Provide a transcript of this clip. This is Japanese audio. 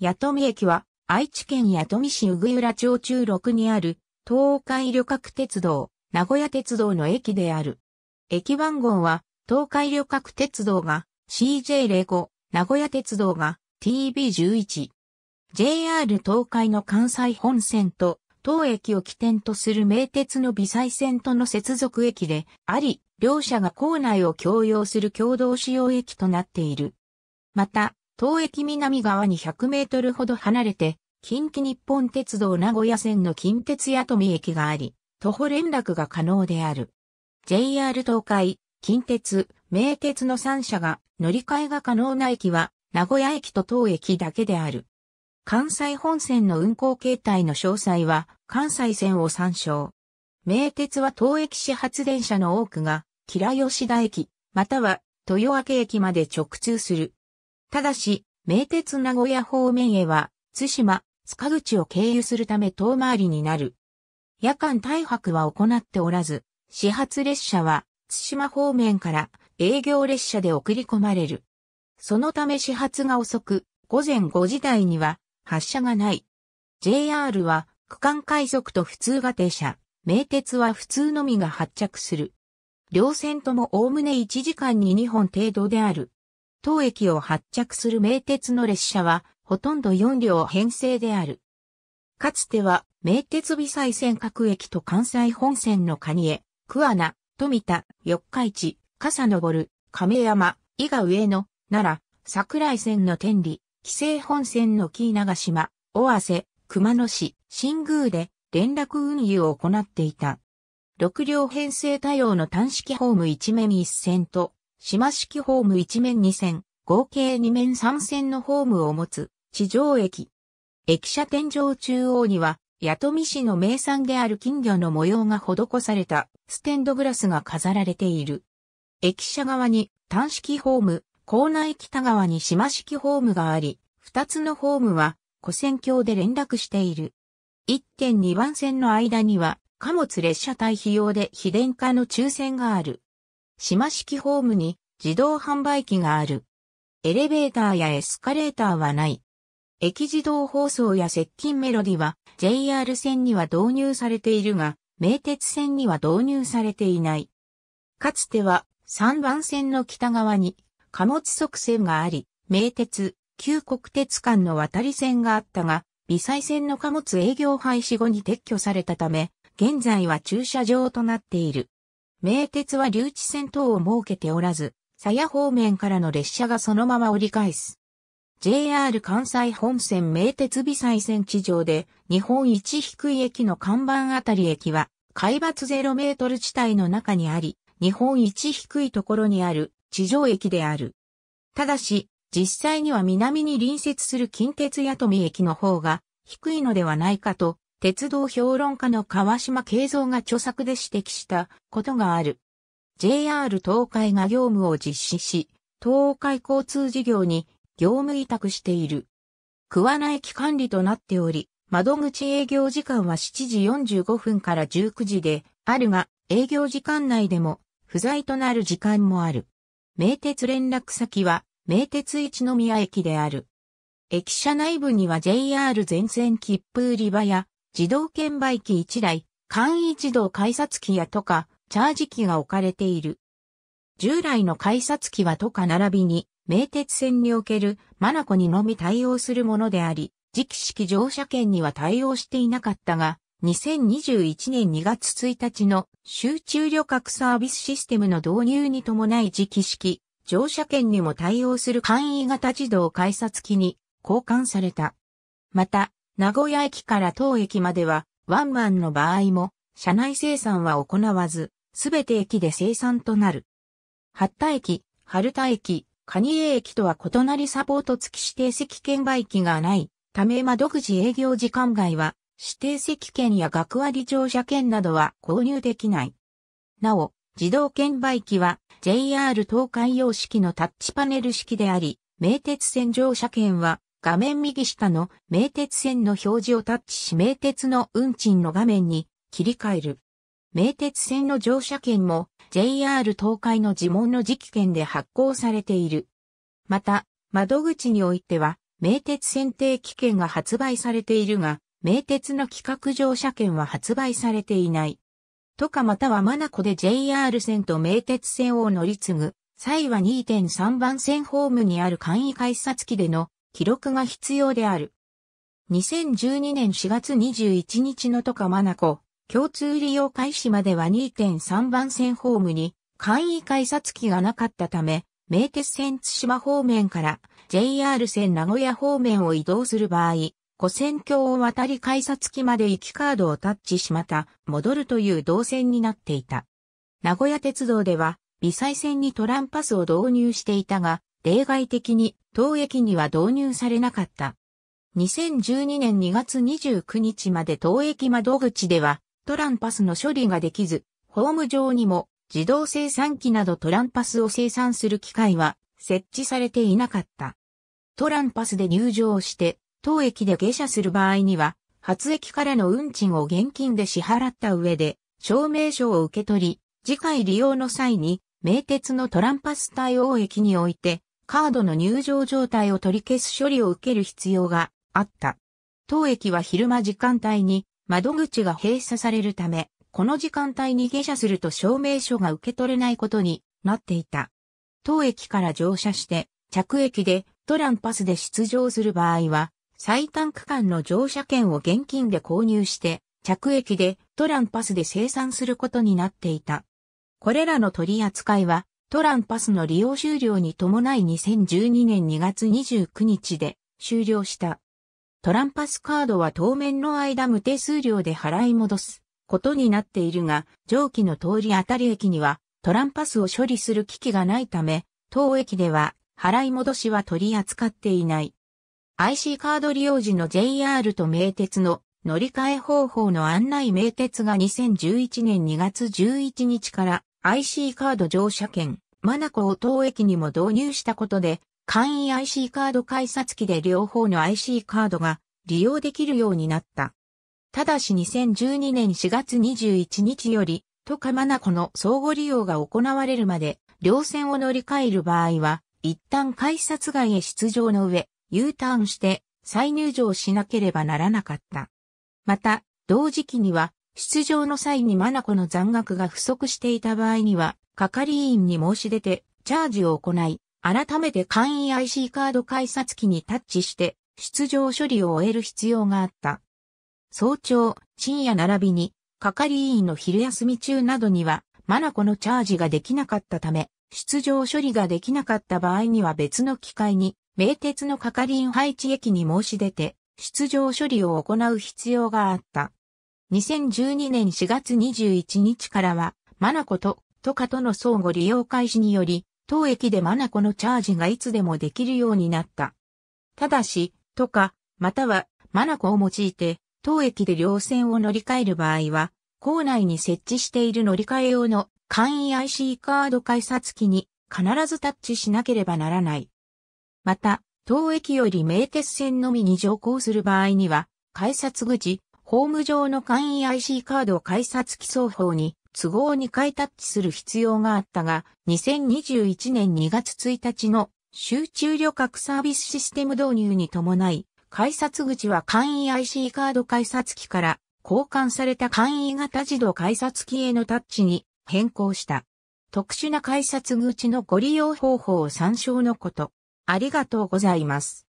弥富駅は、愛知県弥富市うぐゆら町中6にある、東海旅客鉄道、名古屋鉄道の駅である。駅番号は、東海旅客鉄道が CJ05、名古屋鉄道が TB11。JR 東海の関西本線と、当駅を起点とする名鉄の微細線との接続駅であり、両者が構内を共用する共同使用駅となっている。また、東駅南側に100メートルほど離れて、近畿日本鉄道名古屋線の近鉄八富駅があり、徒歩連絡が可能である。JR 東海、近鉄、名鉄の3社が乗り換えが可能な駅は、名古屋駅と東駅だけである。関西本線の運行形態の詳細は、関西線を参照。名鉄は東駅始発電車の多くが、吉良吉田駅、または豊明駅まで直通する。ただし、名鉄名古屋方面へは、津島、塚口を経由するため遠回りになる。夜間大白は行っておらず、始発列車は津島方面から営業列車で送り込まれる。そのため始発が遅く、午前5時台には発車がない。JR は区間快速と普通が停車、名鉄は普通のみが発着する。両線とも概ね1時間に2本程度である。当駅を発着する名鉄の列車は、ほとんど4両編成である。かつては、名鉄微細線各駅と関西本線の蟹江、桑名、富田、四日市、笠登、亀山、伊賀上野、奈良、桜井線の天理、紀勢本線の紀伊長島、尾汗、熊野市、新宮で連絡運輸を行っていた。6両編成多様の単式ホーム一面1線と島式ホーム1面2線、合計2面3線のホームを持つ地上駅。駅舎天井中央には、八富市の名産である金魚の模様が施されたステンドグラスが飾られている。駅舎側に単式ホーム、港内北側に島式ホームがあり、2つのホームは古線橋で連絡している。1.2番線の間には貨物列車対費用で非電化の抽選がある。島式ホームに自動販売機がある。エレベーターやエスカレーターはない。駅自動放送や接近メロディは JR 線には導入されているが、名鉄線には導入されていない。かつては3番線の北側に貨物側線があり、名鉄、旧国鉄間の渡り線があったが、微細線の貨物営業廃止後に撤去されたため、現在は駐車場となっている。名鉄は留置線等を設けておらず、鞘方面からの列車がそのまま折り返す。JR 関西本線名鉄微細線地上で日本一低い駅の看板あたり駅は海抜0メートル地帯の中にあり、日本一低いところにある地上駅である。ただし、実際には南に隣接する近鉄八富駅の方が低いのではないかと鉄道評論家の川島慶三が著作で指摘したことがある。JR 東海が業務を実施し、東海交通事業に業務委託している。桑名駅管理となっており、窓口営業時間は7時45分から19時であるが、営業時間内でも不在となる時間もある。名鉄連絡先は名鉄一宮駅である。駅舎内部には JR 全線切符売り場や自動券売機1台、簡易自動改札機やとか、チャージ機が置かれている。従来の改札機はとか並びに、名鉄線におけるマナコにのみ対応するものであり、時期式乗車券には対応していなかったが、2021年2月1日の集中旅客サービスシステムの導入に伴い時期式乗車券にも対応する簡易型自動改札機に交換された。また、名古屋駅から当駅までは、ワンマンの場合も、車内生産は行わず、すべて駅で生産となる。八田駅、春田駅、蟹江駅とは異なりサポート付き指定席券売機がない、ためま独自営業時間外は、指定席券や学割乗車券などは購入できない。なお、自動券売機は JR 東海用式のタッチパネル式であり、名鉄線乗車券は画面右下の名鉄線の表示をタッチし名鉄の運賃の画面に切り替える。名鉄線の乗車券も JR 東海の自問の時期券で発行されている。また、窓口においては、名鉄線定期券が発売されているが、名鉄の企画乗車券は発売されていない。とかまたはマナコで JR 線と名鉄線を乗り継ぐ、際は2.3番線ホームにある簡易改札機での記録が必要である。2012年4月21日のとかまなこ、共通利用開始までは2.3番線ホームに簡易改札機がなかったため、名鉄線津島方面から JR 線名古屋方面を移動する場合、古線橋を渡り改札機まで行きカードをタッチしまた戻るという動線になっていた。名古屋鉄道では、微細線にトランパスを導入していたが、例外的に当駅には導入されなかった。2012年2月29日まで当駅窓口ではトランパスの処理ができず、ホーム上にも自動生産機などトランパスを生産する機械は設置されていなかった。トランパスで入場して当駅で下車する場合には、発駅からの運賃を現金で支払った上で、証明書を受け取り、次回利用の際に、名鉄のトランパス対応駅において、カードの入場状態を取り消す処理を受ける必要があった。当駅は昼間時間帯に窓口が閉鎖されるため、この時間帯に下車すると証明書が受け取れないことになっていた。当駅から乗車して、着駅でトランパスで出場する場合は、最短区間の乗車券を現金で購入して、着駅でトランパスで生産することになっていた。これらの取り扱いはトランパスの利用終了に伴い2012年2月29日で終了した。トランパスカードは当面の間無定数量で払い戻すことになっているが、上記の通り当たり駅にはトランパスを処理する機器がないため、当駅では払い戻しは取り扱っていない。IC カード利用時の JR と名鉄の乗り換え方法の案内名鉄が2011年2月11日から IC カード乗車券、マナコを当駅にも導入したことで、簡易 IC カード改札機で両方の IC カードが利用できるようになった。ただし2012年4月21日より、都かマナコの相互利用が行われるまで、両線を乗り換える場合は、一旦改札外へ出場の上、U ターンして再入場しなければならなかった。また、同時期には出場の際にマナコの残額が不足していた場合には、係員に申し出て、チャージを行い、改めて簡易 IC カード改札機にタッチして、出場処理を終える必要があった。早朝、深夜並びに、係員の昼休み中などには、マナコのチャージができなかったため、出場処理ができなかった場合には別の機会に、名鉄の係員配置駅に申し出て、出場処理を行う必要があった。2012年4月21日からは、マナコとトカとの相互利用開始により、当駅でマナコのチャージがいつでもできるようになった。ただし、トカ、またはマナコを用いて、当駅で両線を乗り換える場合は、構内に設置している乗り換え用の簡易 IC カード改札機に必ずタッチしなければならない。また、当駅より名鉄線のみに乗降する場合には、改札口、ホーム上の簡易 IC カード改札機送法に都合2回タッチする必要があったが、2021年2月1日の集中旅客サービスシステム導入に伴い、改札口は簡易 IC カード改札機から交換された簡易型自動改札機へのタッチに変更した。特殊な改札口のご利用方法を参照のこと。ありがとうございます。